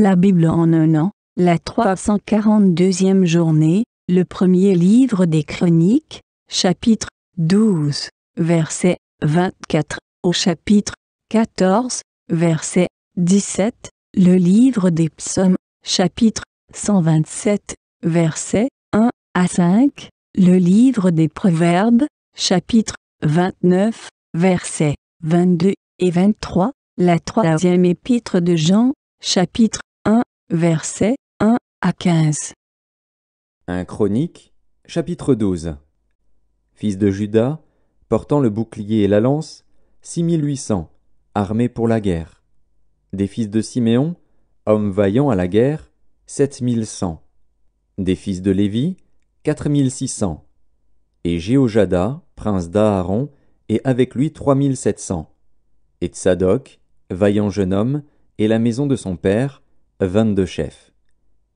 La Bible en un an, la 342e journée, le premier livre des Chroniques, chapitre 12, verset 24, au chapitre 14, verset 17, le livre des Psaumes, chapitre 127, verset 1 à 5, le livre des Proverbes, chapitre 29, verset, 22 et 23, la troisième épître de Jean, chapitre versets 1 à 15. 1 Chronique, chapitre 12. Fils de Judas, portant le bouclier et la lance, 6800, armés pour la guerre. Des fils de Siméon, hommes vaillants à la guerre, 7100. Des fils de Lévi, 4600. Et Jéhojada, prince d'Aaron, et avec lui 3700. Et Tzadok, vaillant jeune homme, et la maison de son père, vingt chefs.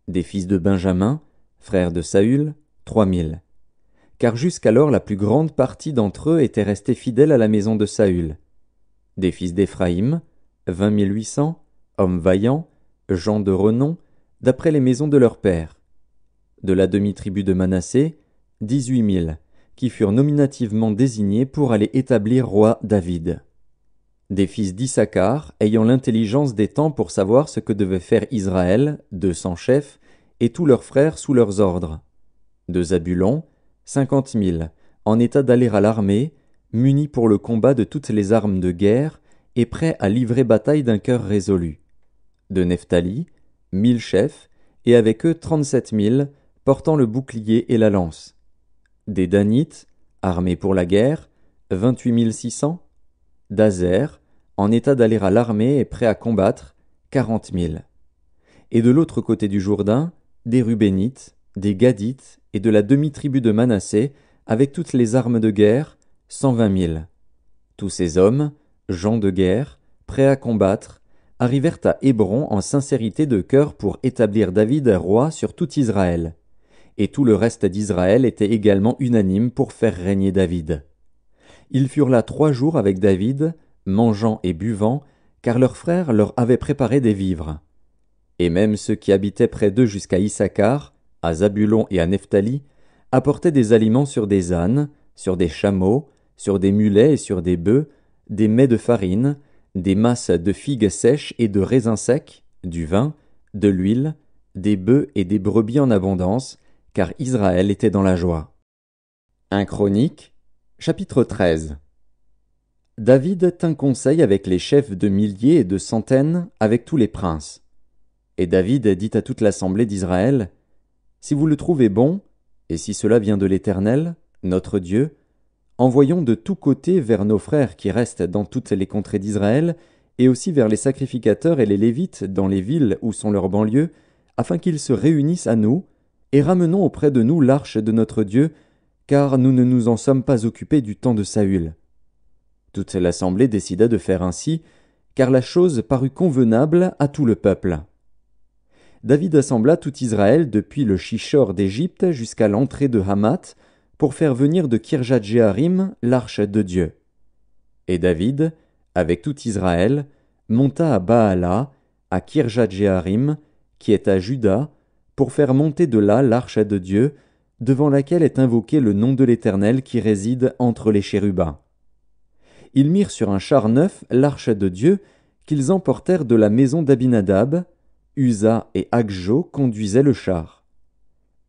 Des fils de Benjamin, frères de Saül, trois mille. Car jusqu'alors la plus grande partie d'entre eux était restée fidèle à la maison de Saül. Des fils d'Éphraïm, vingt mille huit cents, hommes vaillants, gens de renom, d'après les maisons de leurs pères. De la demi-tribu de Manassé, dix-huit mille, qui furent nominativement désignés pour aller établir roi David des fils d'Issacar, ayant l'intelligence des temps pour savoir ce que devait faire Israël, deux cents chefs, et tous leurs frères sous leurs ordres. De Zabulon, cinquante mille, en état d'aller à l'armée, munis pour le combat de toutes les armes de guerre, et prêts à livrer bataille d'un cœur résolu. De Nephtali, mille chefs, et avec eux trente-sept mille, portant le bouclier et la lance. Des Danites, armés pour la guerre, vingt-huit mille six cents en état d'aller à l'armée et prêt à combattre, quarante mille. Et de l'autre côté du Jourdain, des Rubénites, des Gadites et de la demi-tribu de Manassé, avec toutes les armes de guerre, cent vingt mille. Tous ces hommes, gens de guerre, prêts à combattre, arrivèrent à Hébron en sincérité de cœur pour établir David roi sur tout Israël. Et tout le reste d'Israël était également unanime pour faire régner David. Ils furent là trois jours avec David, mangeant et buvant, car leurs frères leur avaient préparé des vivres. Et même ceux qui habitaient près d'eux jusqu'à Issachar, à Zabulon et à Nephtali, apportaient des aliments sur des ânes, sur des chameaux, sur des mulets et sur des bœufs, des mets de farine, des masses de figues sèches et de raisins secs, du vin, de l'huile, des bœufs et des brebis en abondance, car Israël était dans la joie. Un Chronique, chapitre 13. David tint conseil avec les chefs de milliers et de centaines, avec tous les princes. Et David dit à toute l'assemblée d'Israël, Si vous le trouvez bon, et si cela vient de l'Éternel, notre Dieu, envoyons de tous côtés vers nos frères qui restent dans toutes les contrées d'Israël, et aussi vers les sacrificateurs et les Lévites dans les villes où sont leurs banlieues, afin qu'ils se réunissent à nous, et ramenons auprès de nous l'arche de notre Dieu, car nous ne nous en sommes pas occupés du temps de Saül. Toute l'assemblée décida de faire ainsi, car la chose parut convenable à tout le peuple. David assembla tout Israël depuis le Chichor d'Égypte jusqu'à l'entrée de Hamath, pour faire venir de kirjat jearim l'arche de Dieu. Et David, avec tout Israël, monta à Baala, à kirjat jearim qui est à Juda, pour faire monter de là l'arche de Dieu, devant laquelle est invoqué le nom de l'Éternel qui réside entre les chérubins ils mirent sur un char neuf l'arche de Dieu, qu'ils emportèrent de la maison d'Abinadab. Usa et Agjo conduisaient le char.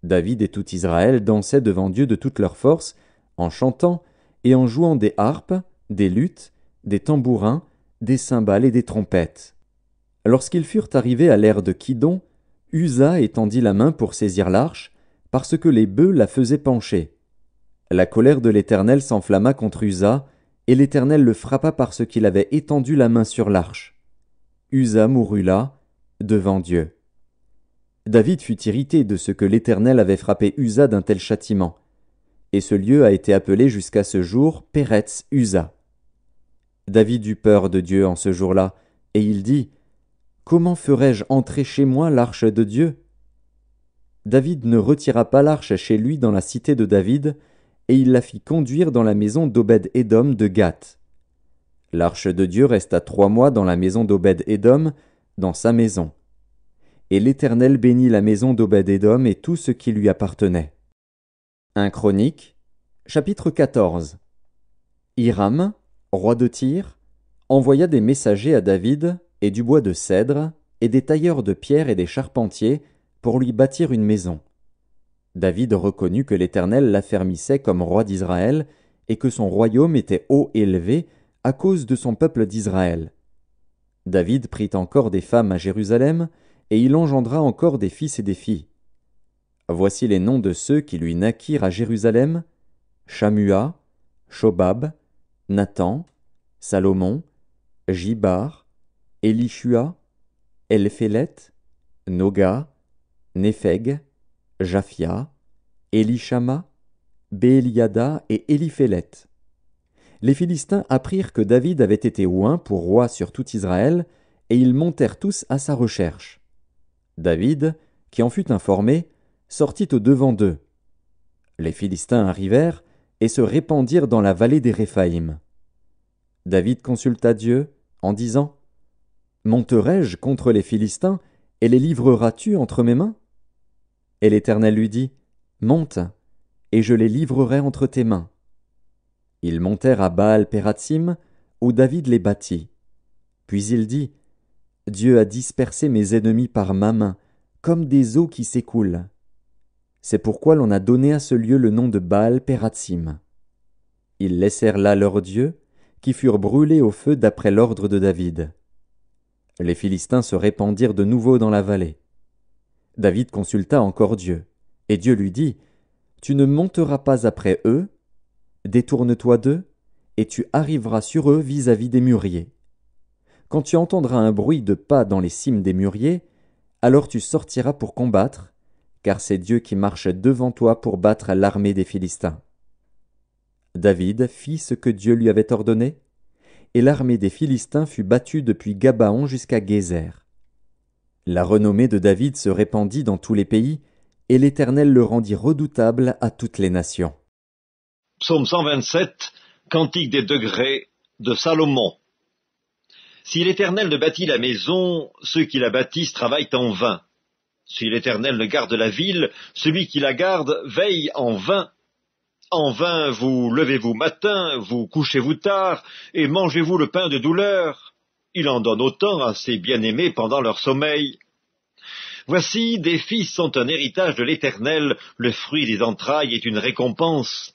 David et tout Israël dansaient devant Dieu de toute leur force, en chantant et en jouant des harpes, des luttes, des tambourins, des cymbales et des trompettes. Lorsqu'ils furent arrivés à l'ère de Kidon, Usa étendit la main pour saisir l'arche, parce que les bœufs la faisaient pencher. La colère de l'Éternel s'enflamma contre Usa, et l'Éternel le frappa parce qu'il avait étendu la main sur l'arche. Usa mourut là, devant Dieu. David fut irrité de ce que l'Éternel avait frappé Usa d'un tel châtiment, et ce lieu a été appelé jusqu'à ce jour Peretz Usa. David eut peur de Dieu en ce jour-là, et il dit Comment ferais je entrer chez moi l'arche de Dieu David ne retira pas l'arche chez lui dans la cité de David, et il la fit conduire dans la maison d'Obed-Édom de Gath. L'arche de Dieu resta trois mois dans la maison d'Obed-Édom, dans sa maison. Et l'Éternel bénit la maison d'Obed-Édom et tout ce qui lui appartenait. 1 Chronique, chapitre 14. Hiram, roi de Tyr, envoya des messagers à David et du bois de cèdre et des tailleurs de pierre et des charpentiers pour lui bâtir une maison. David reconnut que l'Éternel l'affermissait comme roi d'Israël, et que son royaume était haut élevé à cause de son peuple d'Israël. David prit encore des femmes à Jérusalem, et il engendra encore des fils et des filles. Voici les noms de ceux qui lui naquirent à Jérusalem Chamua, Shobab, Nathan, Salomon, Jibar, Elishua, Elphelet, Noga, Népheg, Japhia, Elishama, Béliada et Éliphélet. Les Philistins apprirent que David avait été oint pour roi sur tout Israël, et ils montèrent tous à sa recherche. David, qui en fut informé, sortit au devant d'eux. Les Philistins arrivèrent et se répandirent dans la vallée des Réphaïm. David consulta Dieu en disant Monterai-je contre les Philistins et les livreras-tu entre mes mains et l'Éternel lui dit, Monte, et je les livrerai entre tes mains. Ils montèrent à Baal Peratsim, où David les bâtit. Puis il dit, Dieu a dispersé mes ennemis par ma main, comme des eaux qui s'écoulent. C'est pourquoi l'on a donné à ce lieu le nom de Baal Peratsim. Ils laissèrent là leurs dieux, qui furent brûlés au feu d'après l'ordre de David. Les Philistins se répandirent de nouveau dans la vallée. David consulta encore Dieu, et Dieu lui dit Tu ne monteras pas après eux, détourne-toi d'eux, et tu arriveras sur eux vis-à-vis des mûriers. Quand tu entendras un bruit de pas dans les cimes des mûriers, alors tu sortiras pour combattre, car c'est Dieu qui marche devant toi pour battre l'armée des Philistins. David fit ce que Dieu lui avait ordonné, et l'armée des Philistins fut battue depuis Gabaon jusqu'à Gézer. La renommée de David se répandit dans tous les pays, et l'Éternel le rendit redoutable à toutes les nations. Psaume 127, Cantique des degrés de Salomon. Si l'Éternel ne bâtit la maison, ceux qui la bâtissent travaillent en vain. Si l'Éternel ne garde la ville, celui qui la garde veille en vain. En vain vous levez-vous matin, vous couchez-vous tard, et mangez-vous le pain de douleur il en donne autant à ses bien-aimés pendant leur sommeil. Voici, des fils sont un héritage de l'Éternel, le fruit des entrailles est une récompense.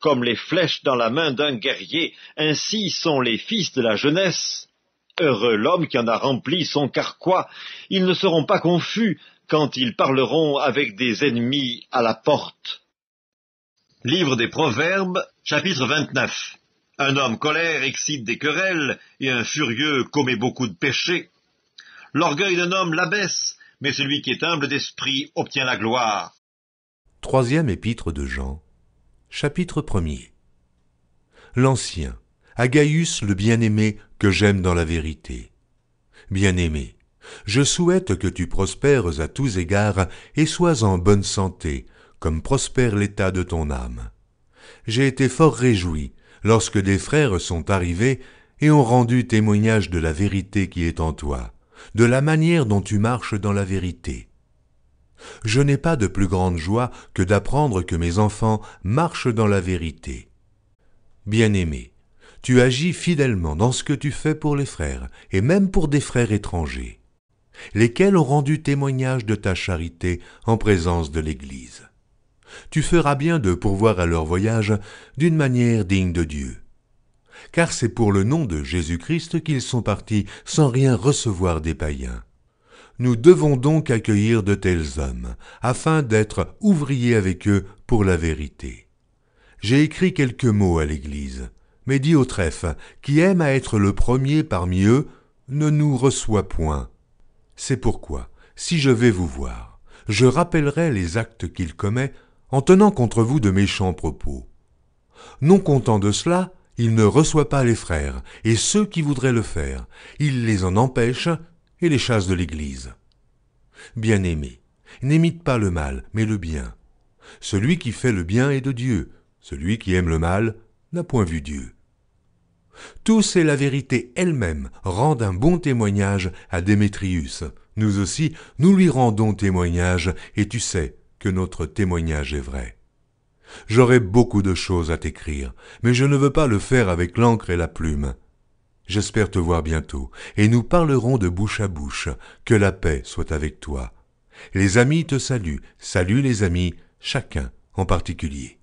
Comme les flèches dans la main d'un guerrier, ainsi sont les fils de la jeunesse. Heureux l'homme qui en a rempli son carquois, ils ne seront pas confus quand ils parleront avec des ennemis à la porte. Livre des Proverbes, chapitre 29 un homme colère excite des querelles, et un furieux commet beaucoup de péchés. L'orgueil d'un homme l'abaisse, mais celui qui est humble d'esprit obtient la gloire. Troisième épître de Jean, chapitre premier. L'Ancien, à Gaius le bien-aimé que j'aime dans la vérité. Bien-aimé, je souhaite que tu prospères à tous égards et sois en bonne santé, comme prospère l'état de ton âme. J'ai été fort réjoui lorsque des frères sont arrivés et ont rendu témoignage de la vérité qui est en toi, de la manière dont tu marches dans la vérité. Je n'ai pas de plus grande joie que d'apprendre que mes enfants marchent dans la vérité. Bien-aimé, tu agis fidèlement dans ce que tu fais pour les frères, et même pour des frères étrangers, lesquels ont rendu témoignage de ta charité en présence de l'Église tu feras bien de pourvoir à leur voyage d'une manière digne de Dieu. Car c'est pour le nom de Jésus-Christ qu'ils sont partis sans rien recevoir des païens. Nous devons donc accueillir de tels hommes, afin d'être ouvriers avec eux pour la vérité. J'ai écrit quelques mots à l'Église, mais dit au trèfle, qui aime à être le premier parmi eux, ne nous reçoit point. C'est pourquoi, si je vais vous voir, je rappellerai les actes qu'il commet en tenant contre vous de méchants propos. Non content de cela, il ne reçoit pas les frères et ceux qui voudraient le faire, il les en empêche et les chasse de l'Église. Bien-aimé, n'imite pas le mal, mais le bien. Celui qui fait le bien est de Dieu, celui qui aime le mal n'a point vu Dieu. Tous et la vérité elle-même rendent un bon témoignage à Démétrius. Nous aussi, nous lui rendons témoignage, et tu sais, que notre témoignage est vrai. J'aurai beaucoup de choses à t'écrire, mais je ne veux pas le faire avec l'encre et la plume. J'espère te voir bientôt, et nous parlerons de bouche à bouche. Que la paix soit avec toi. Les amis te saluent, salut les amis, chacun en particulier.